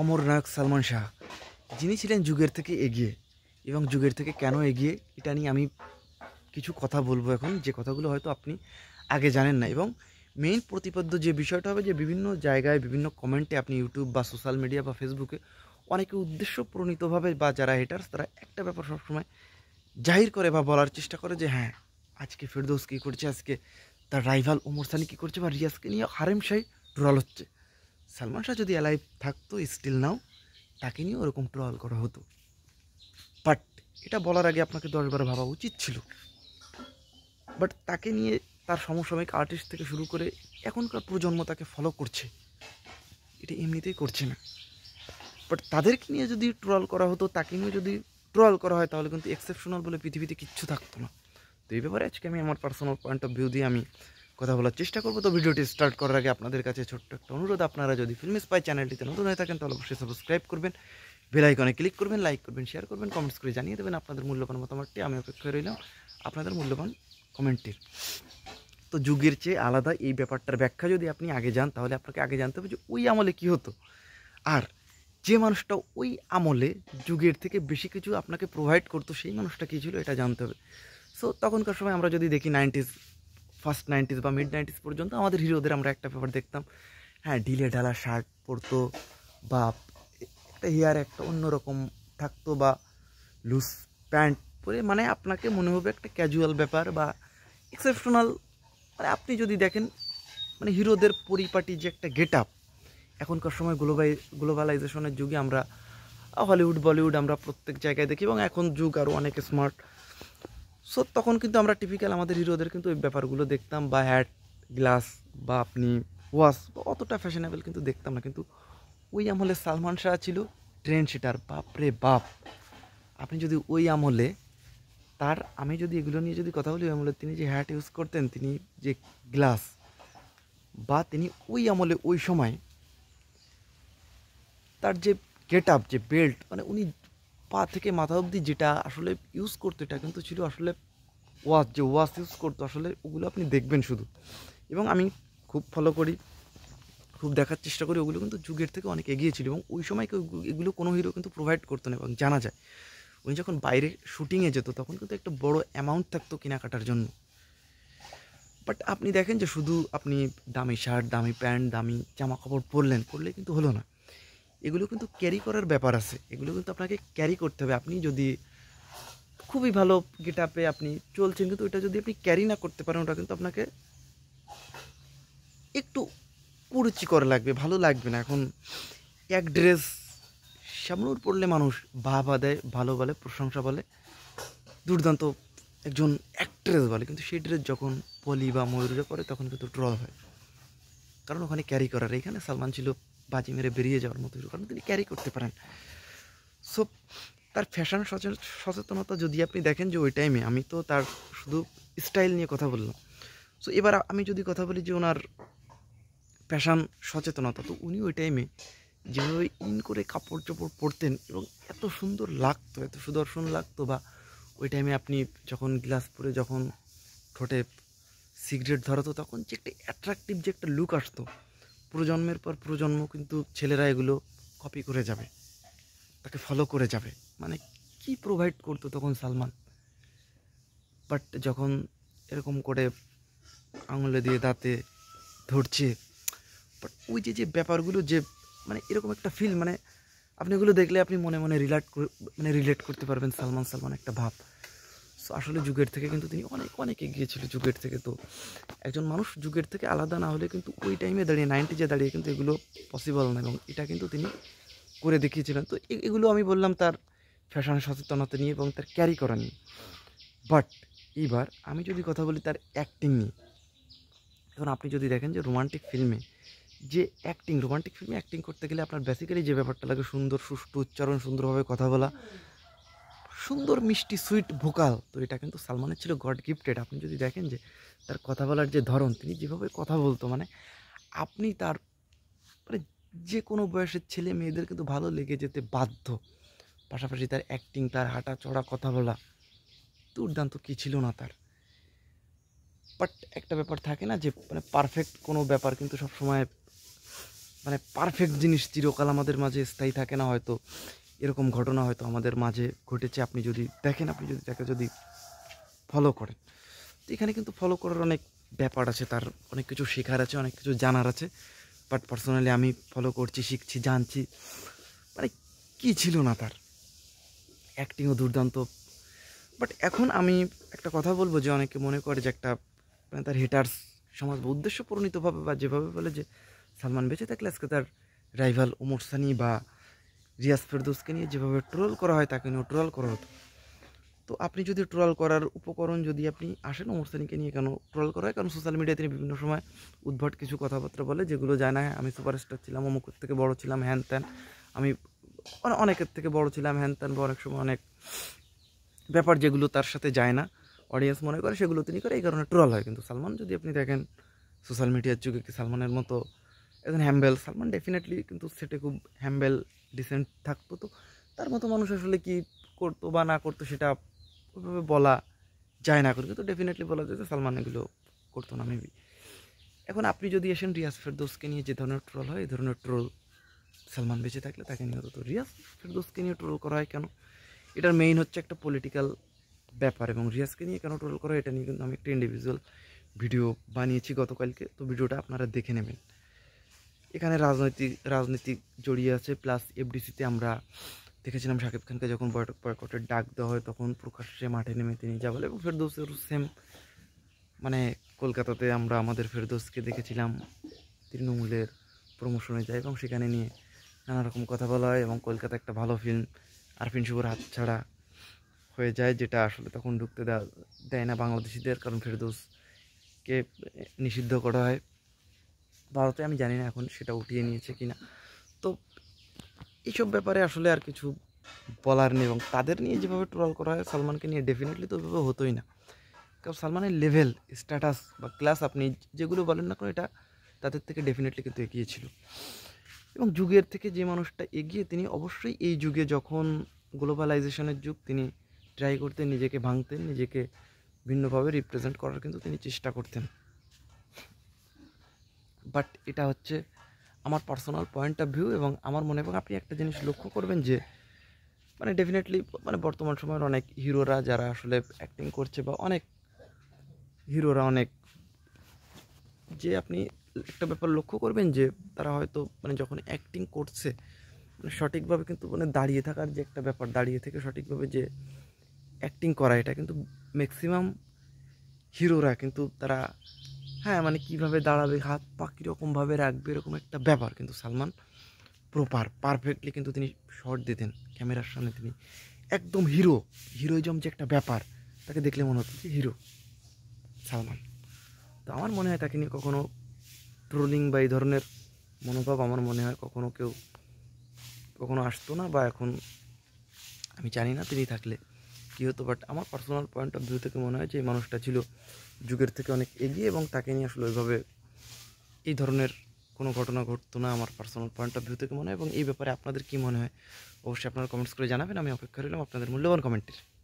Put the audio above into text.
অমর নায়ক সালমান শাহ যিনি ছিলেন যুগের থেকে এগিয়ে এবং যুগের থেকে কেন এগিয়ে এটা নিয়ে আমি কিছু কথা বলবো এখন যে কথাগুলো হয়তো আপনি আগে জানেন না এবং মেইন প্রতিপাদ্য যে বিষয়টা হবে যে বিভিন্ন জায়গায় বিভিন্ন কমেন্টে আপনি ইউটিউব বা সোশ্যাল মিডিয়া বা ফেসবুকে অনেকে উদ্দেশ্য প্রণীতভাবে বা যারা হেটার্স তারা একটা ব্যাপার সবসময় জাহির করে বা বলার চেষ্টা করে যে হ্যাঁ আজকে ফেরদৌস কী করছে আজকে তার রাইভাল ওমর সানি কী করছে বা রিয়াজকে নিয়ে হারেম শাহী ট্রল হচ্ছে সালমান শাহ যদি অ্যালাইভ থাকতো স্টিল নাও তাকে নিয়ে ওরকম ট্রল করা হতো বাট এটা বলার আগে আপনাকে দশবার ভাবা উচিত ছিল বাট তাকে নিয়ে তার সমসাময়িক আর্টিস্ট থেকে শুরু করে এখনকার প্রজন্ম তাকে ফলো করছে এটা এমনিতেই করছে না বাট তাদেরকে নিয়ে যদি ট্রল করা হতো তাকে নিয়ে যদি ট্রল করা হয় তাহলে কিন্তু এক্সেপশনাল বলে পৃথিবীতে কিচ্ছু থাকতো না তো এই ব্যাপারে আজকে আমি আমার পার্সোনাল পয়েন্ট অফ ভিউ দিয়ে আমি কথা বলার চেষ্টা করবো তো ভিডিওটি স্টার্ট করার আগে আপনাদের কাছে ছোট্ট একটা অনুরোধ আপনারা যদি ফিল্ম স্পাই চ্যানেলটিতে নতুন হয়ে থাকেন তাহলে অবশ্যই সাবস্ক্রাইব করবেন বেলাইকনে ক্লিক করবেন লাইক করবেন শেয়ার করবেন কমেন্টস করে জানিয়ে দেবেন আপনাদের মূল্যবান মতামতটি আমি অপেক্ষা রইলাম আপনাদের মূল্যবান কমেন্টটির তো যুগের চেয়ে আলাদা এই ব্যাপারটার ব্যাখ্যা যদি আপনি আগে যান তাহলে আপনাকে আগে জানতে হবে যে ওই আমলে কি হতো আর যে মানুষটা ওই আমলে যুগের থেকে বেশি কিছু আপনাকে প্রোভাইড করতো সেই মানুষটা কী ছিল এটা জানতে হবে সো তখনকার সময় আমরা যদি দেখি নাইনটিস ফার্স্ট নাইনটিস বা মিড নাইনটিস পর্যন্ত আমাদের হিরোদের আমরা একটা পেপার দেখতাম হ্যাঁ ঢিলে ঢালা শার্ট পরতো বা একটা হেয়ার একটা অন্যরকম থাকতো বা লুজ প্যান্ট পরে মানে আপনাকে মনে হবে একটা ক্যাজুয়াল ব্যাপার বা এক্সেপশনাল মানে আপনি যদি দেখেন মানে হিরোদের পরিপাটি যে একটা গেট আপ এখনকার সময় গ্লোবাই গ্লোবালাইজেশনের যুগে আমরা হলিউড বলিউড আমরা প্রত্যেক জায়গায় দেখি এবং এখন যুগ আরও অনেক স্মার্ট সো তখন কিন্তু আমরা টিপিক্যাল আমাদের হিরোদের কিন্তু ওই ব্যাপারগুলো দেখতাম বা হ্যাট গ্লাস বা আপনি ওয়াশ অতটা ফ্যাশনেবল কিন্তু দেখতাম না কিন্তু ওই আমলে সালমান শাহ ছিল ট্রেন্ড সেটার বাপ রে বাপ আপনি যদি ওই আমলে তার আমি যদি এগুলো নিয়ে যদি কথা বলি ওই আমলে তিনি যে হ্যাট ইউজ করতেন তিনি যে গ্লাস বা তিনি ওই আমলে ওই সময় তার যে গেট আপ যে বেল্ট মানে উনি পা থেকে মাথা অবধি যেটা আসলে ইউজ করতো এটা কিন্তু ছিল আসলে ওয়াশ যে ওয়াশ ইউজ করতো আসলে ওগুলো আপনি দেখবেন শুধু এবং আমি খুব ফলো করি খুব দেখার চেষ্টা করি ওগুলো কিন্তু যুগের থেকে অনেক এগিয়ে ছিল এবং ওই সময় এগুলো কোনো হিরো কিন্তু প্রোভাইড করতো না এবং জানা যায় উনি যখন বাইরে শ্যুটিংয়ে যেত তখন কিন্তু একটা বড় অ্যামাউন্ট থাকতো কেনাকাটার জন্য বাট আপনি দেখেন যে শুধু আপনি দামি শার্ট দামি প্যান্ট দামি জামা কাপড় পরলেন পরলে কিন্তু হলো না এগুলো কিন্তু ক্যারি করার ব্যাপার আছে এগুলো কিন্তু আপনাকে ক্যারি করতে হবে আপনি যদি খুবই ভালো গেট আপে আপনি চলছেন কিন্তু ওইটা যদি আপনি ক্যারি না করতে পারেন ওটা কিন্তু আপনাকে একটু কুরুচিকর লাগবে ভালো লাগবে না এখন এক ড্রেস সামনুর পড়লে মানুষ বাবা দেয় ভালো বলে প্রশংসা বলে দুর্দান্ত একজন অ্যাক্ট্রেস বলে কিন্তু সেই ড্রেস যখন পলি বা ময়ূরে পরে তখন কিন্তু ট্রল হয় কারণ ওখানে ক্যারি করার এখানে সালমান ছিল বাজি মেরে বেরিয়ে যাওয়ার মতো কারণ তিনি ক্যারি করতে পারেন সো তার ফ্যাশন সচেতনতা যদি আপনি দেখেন যে ওই টাইমে আমি তো তার শুধু স্টাইল নিয়ে কথা বললাম সো এবার আমি যদি কথা বলি যে ওনার ফ্যাশন সচেতনতা তো উনি ওই টাইমে যেভাবে ইন করে কাপড় চোপড় পরতেন এবং এত সুন্দর লাগতো এত সুদর্শন লাগতো বা ওই টাইমে আপনি যখন গ্লাস পরে যখন ঠোঁটে সিগারেট ধরাতো তখন যে একটা অ্যাট্রাকটিভ যে একটা লুক আসতো প্রজন্মের পর প্রজন্ম কিন্তু ছেলেরা এগুলো কপি করে যাবে তাকে ফলো করে যাবে মানে কি প্রোভাইড করতো তখন সালমান বাট যখন এরকম করে আঙুলে দিয়ে দাঁতে ধরছে বাট ওই যে যে ব্যাপারগুলো যে মানে এরকম একটা ফিল মানে আপনি এগুলো দেখলে আপনি মনে মনে রিলেট মানে রিলেট করতে পারবেন সালমান সালমান একটা ভাব আসলে যুগের থেকে কিন্তু তিনি অনেক অনেক এগিয়ে ছিল যুগের থেকে তো একজন মানুষ যুগের থেকে আলাদা না হলে কিন্তু ওই টাইমে দাঁড়িয়ে নাইনটিজে দাঁড়িয়ে কিন্তু এগুলো পসিবল না এবং এটা কিন্তু তিনি করে দেখিয়েছিলেন তো এগুলো আমি বললাম তার ফ্যাশন সচেতনতা নিয়ে এবং তার ক্যারি করা নিয়ে বাট এবার আমি যদি কথা বলি তার অ্যাক্টিং নিয়ে এখন আপনি যদি দেখেন যে রোমান্টিক ফিল্মে যে অ্যাক্টিং রোমান্টিক ফিল্মে অ্যাক্টিং করতে গেলে আপনার বেসিক্যালি যে ব্যাপারটা লাগে সুন্দর সুষ্ঠু উচ্চারণ সুন্দরভাবে কথা বলা সুন্দর মিষ্টি সুইট ভোকাল তো এটা কিন্তু সালমানের ছিল গড গিফটেড আপনি যদি দেখেন যে তার কথা বলার যে ধরন তিনি যেভাবে কথা বলতো মানে আপনি তার মানে যে কোনো বয়সের ছেলে মেয়েদের কিন্তু ভালো লেগে যেতে বাধ্য পাশাপাশি তার অ্যাক্টিং তার হাঁটা চড়া কথা বলা দুর্দান্ত কী ছিল না তার বাট একটা ব্যাপার থাকে না যে মানে পারফেক্ট কোনো ব্যাপার কিন্তু সব সময় মানে পারফেক্ট জিনিস চিরকাল আমাদের মাঝে স্থায়ী থাকে না হয়তো এরকম ঘটনা হয়তো আমাদের মাঝে ঘটেছে আপনি যদি দেখেন আপনি যদি তাকে যদি ফলো করেন তো এখানে কিন্তু ফলো করার অনেক ব্যাপার আছে তার অনেক কিছু শেখার আছে অনেক কিছু জানার আছে বাট পার্সোনালি আমি ফলো করছি শিখছি জানছি মানে কী ছিল না তার অ্যাক্টিংও দুর্দান্ত বাট এখন আমি একটা কথা বলবো যে অনেকে মনে করে যে একটা মানে তার হেটার্স সমাজ বা উদ্দেশ্য বা যেভাবে বলে যে সালমান বেঁচে থাকলে আজকে তার রাইভাল ওমর সানি বা রিয়াজ ফেরদোসকে নিয়ে যেভাবে ট্রোল করা হয় তাকে নিয়েও ট্রোল করা হতো তো আপনি যদি ট্রোল করার উপকরণ যদি আপনি আসেন ওমর সানিকে নিয়ে কেন ট্রোল করা হয় কারণ সোশ্যাল মিডিয়ায় তিনি বিভিন্ন সময় উদ্ভট কিছু কথাবার্তা বলে যেগুলো যায় না আমি সুপারস্টার ছিলাম অমুক থেকে বড় ছিলাম হ্যান ত্যান আমি অনেকের থেকে বড় ছিলাম হ্যান ত্যান বা অনেক সময় অনেক ব্যাপার যেগুলো তার সাথে যায় না অডিয়েন্স মনে করে সেগুলো তিনি করে এই কারণে ট্রোল হয় কিন্তু সালমান যদি আপনি দেখেন সোশ্যাল মিডিয়ার যুগে কি সালমানের মতো একজন হ্যাম্বেল সালমান ডেফিনেটলি কিন্তু সেটে খুব হ্যাম্বেল ডিসেন্ট থাকতো তো তার মতো মানুষ আসলে কী করতো বা না করতো সেটা ওইভাবে বলা যায় না করে কিন্তু ডেফিনেটলি বলা যায় যে সালমান এগুলো করতো না মেবি এখন আপনি যদি আসেন রিয়াজ ফেরদোসকে নিয়ে যে ধরনের ট্রোল হয় এই ধরনের ট্রোল সালমান বেঁচে থাকলে তাকে নিয়ে হতো রিয়াজ ফেরদোসকে নিয়ে ট্রোল করা হয় কেন এটার মেইন হচ্ছে একটা পলিটিক্যাল ব্যাপার এবং রিয়াজকে নিয়ে কেন ট্রোল করা এটা নিয়ে কিন্তু আমি একটা ইন্ডিভিজুয়াল ভিডিও বানিয়েছি গতকালকে তো ভিডিওটা আপনারা দেখে নেবেন এখানে রাজনৈতিক রাজনীতিক জড়িয়ে আছে প্লাস এফডিসিতে আমরা দেখেছিলাম শাকিব খানকে যখন বয়কট বয়কটের ডাক দেওয়া হয় তখন প্রকাশ্যে মাঠে নেমে তিনি বলে এবং ফেরদৌসের সেম মানে কলকাতাতে আমরা আমাদের ফেরদৌসকে দেখেছিলাম তৃণমূলের প্রমোশনে যায় এবং সেখানে নিয়ে নানা রকম কথা বলা হয় এবং কলকাতা একটা ভালো ফিল্ম আরফিন শুভর হাত ছাড়া হয়ে যায় যেটা আসলে তখন ঢুকতে দেয় না বাংলাদেশিদের কারণ ফেরদৌসকে নিষিদ্ধ করা হয় ভারতে আমি জানি না এখন সেটা উঠিয়ে নিয়েছে কি না তো এইসব ব্যাপারে আসলে আর কিছু বলার নেই এবং তাদের নিয়ে যেভাবে ট্রল করা হয় সালমানকে নিয়ে ডেফিনেটলি তো ওইভাবে হতোই না কারণ সালমানের লেভেল স্ট্যাটাস বা ক্লাস আপনি যেগুলো বলেন না কোনো এটা তাদের থেকে ডেফিনেটলি কিন্তু এগিয়ে ছিল এবং যুগের থেকে যে মানুষটা এগিয়ে তিনি অবশ্যই এই যুগে যখন গ্লোবালাইজেশনের যুগ তিনি ট্রাই করতেন নিজেকে ভাঙতেন নিজেকে ভিন্নভাবে রিপ্রেজেন্ট করার কিন্তু তিনি চেষ্টা করতেন বাট এটা হচ্ছে আমার পার্সোনাল পয়েন্ট অফ ভিউ এবং আমার মনে এবং আপনি একটা জিনিস লক্ষ্য করবেন যে মানে ডেফিনেটলি মানে বর্তমান সময়ের অনেক হিরোরা যারা আসলে অ্যাক্টিং করছে বা অনেক হিরোরা অনেক যে আপনি একটা ব্যাপার লক্ষ্য করবেন যে তারা হয়তো মানে যখন অ্যাক্টিং করছে মানে সঠিকভাবে কিন্তু মানে দাঁড়িয়ে থাকার যে একটা ব্যাপার দাঁড়িয়ে থেকে সঠিকভাবে যে অ্যাক্টিং করা এটা কিন্তু ম্যাক্সিমাম হিরোরা কিন্তু তারা হ্যাঁ মানে কিভাবে দাঁড়াবে হাত পা কীরকমভাবে রাখবে এরকম একটা ব্যাপার কিন্তু সালমান প্রপার পারফেক্টলি কিন্তু তিনি শর্ট দিতেন ক্যামেরার সামনে তিনি একদম হিরো হিরোইজম যে একটা ব্যাপার তাকে দেখলে মনে হতো যে হিরো সালমান তো আমার মনে হয় তাকে নিয়ে কখনও ট্রোলিং বা এই ধরনের মনোভাব আমার মনে হয় কখনো কেউ কখনো আসতো না বা এখন আমি জানি না তিনি থাকলে কী হতো বাট আমার পার্সোনাল পয়েন্ট অফ ভিউ থেকে মনে হয় যে এই মানুষটা ছিল যুগের থেকে অনেক এগিয়ে এবং তাকে নিয়ে আসলে ওইভাবে এই ধরনের কোনো ঘটনা ঘটতো না আমার পার্সোনাল পয়েন্ট অফ ভিউ থেকে মনে হয় এবং এই ব্যাপারে আপনাদের কী মনে হয় অবশ্যই আপনারা কমেন্টস করে জানাবেন আমি অপেক্ষা রইলাম আপনাদের মূল্যবান কমেন্টের